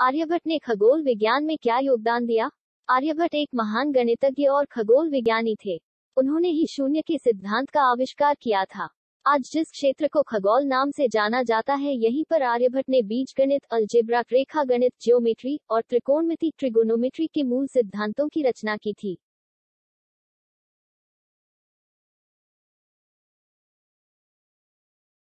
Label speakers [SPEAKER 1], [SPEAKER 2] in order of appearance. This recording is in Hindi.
[SPEAKER 1] आर्यभट्ट ने खगोल विज्ञान में क्या योगदान दिया आर्यभट्ट एक महान गणितज्ञ और खगोल विज्ञानी थे उन्होंने ही शून्य के सिद्धांत का आविष्कार किया था आज जिस क्षेत्र को खगोल नाम से जाना जाता है यहीं पर आर्यभट्ट ने बीज गणित अल्जेब्रा रेखा गणित ज्योमेट्री और त्रिकोणमिति ट्रिगोनोमेट्री के मूल सिद्धांतों की रचना की थी